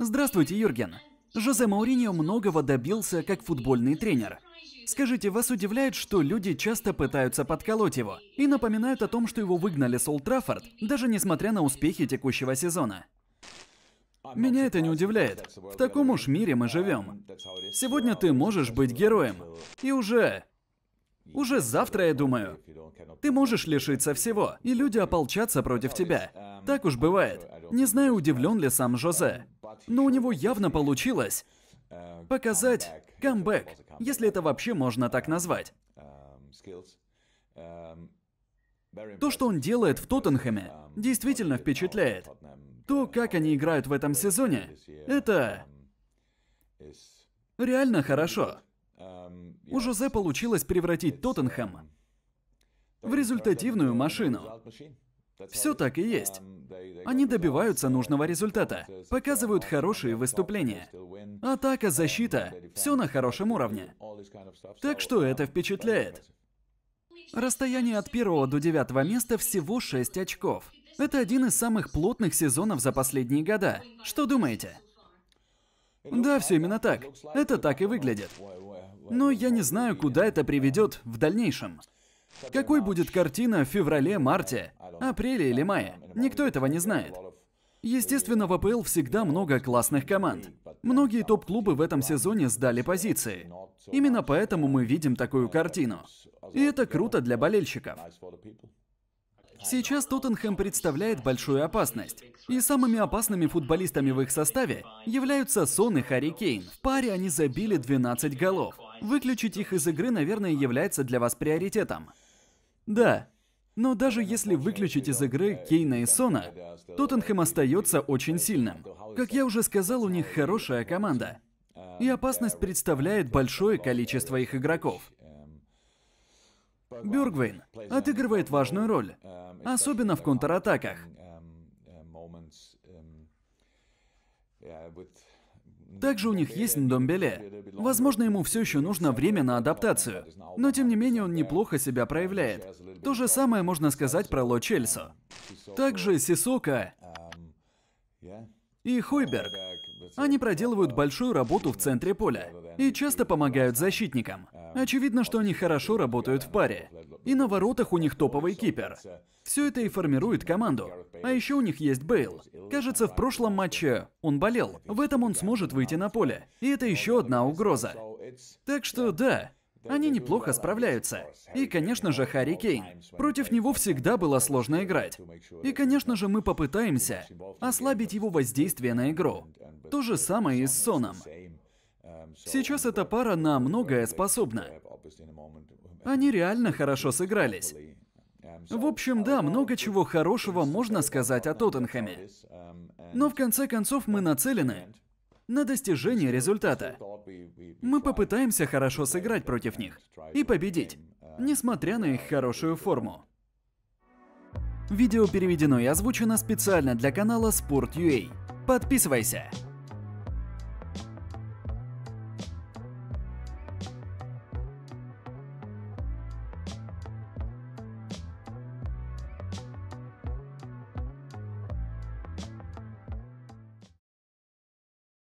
Здравствуйте, Юрген. Жозе Мауриньо многого добился как футбольный тренер. Скажите, вас удивляет, что люди часто пытаются подколоть его и напоминают о том, что его выгнали с Олд Траффорд, даже несмотря на успехи текущего сезона? Меня это не удивляет. В таком уж мире мы живем. Сегодня ты можешь быть героем. И уже... Уже завтра, я думаю, ты можешь лишиться всего, и люди ополчатся против тебя. Так уж бывает. Не знаю, удивлен ли сам Жозе но у него явно получилось uh, показать камбэк, если это вообще можно так um, назвать. Um, um, То, что он делает в Тоттенхэме, действительно впечатляет. То, как они играют в этом сезоне, это реально хорошо. У Жозе получилось превратить Тоттенхэм в результативную машину. Все так и есть. Um, Они добиваются uh, нужного результата, показывают хорошие выступления. Атака, защита, все на хорошем уровне. Так что это впечатляет. Расстояние от первого до девятого места всего 6 очков. Это один из самых плотных сезонов за последние года. Что думаете? Да, все именно так. Это так и выглядит. Но я не знаю, куда это приведет в дальнейшем. Какой будет картина в феврале, марте, апреле или мае? Никто этого не знает. Естественно, в АПЛ всегда много классных команд. Многие топ-клубы в этом сезоне сдали позиции. Именно поэтому мы видим такую картину. И это круто для болельщиков. Сейчас Тоттенхэм представляет большую опасность. И самыми опасными футболистами в их составе являются Сон и Харри Кейн. В паре они забили 12 голов. Выключить их из игры, наверное, является для вас приоритетом. Да. Но даже если выключить из игры Кейна и Сона, Тоттенхэм остается очень сильным. Как я уже сказал, у них хорошая команда. И опасность представляет большое количество их игроков. Бюргвейн отыгрывает важную роль, особенно в контратаках. Также у них есть Ндомбеле. Возможно, ему все еще нужно время на адаптацию, но тем не менее он неплохо себя проявляет. То же самое можно сказать про Ло Чельсо. Также Сисока и Хойберг. Они проделывают большую работу в центре поля и часто помогают защитникам. Очевидно, что они хорошо работают в паре. И на воротах у них топовый кипер. Все это и формирует команду. А еще у них есть Бейл, Кажется, в прошлом матче он болел. В этом он сможет выйти на поле. И это еще одна угроза. Так что да, они неплохо справляются. И, конечно же, Харри Кейн. Против него всегда было сложно играть. И, конечно же, мы попытаемся ослабить его воздействие на игру. То же самое и с Соном. Сейчас эта пара на многое способна. Они реально хорошо сыгрались. В общем, да, много чего хорошего можно сказать о Тоттенхэме. Но в конце концов мы нацелены на достижение результата. Мы попытаемся хорошо сыграть против них и победить, несмотря на их хорошую форму. Видео переведено и озвучено специально для канала Sport.ua. Подписывайся!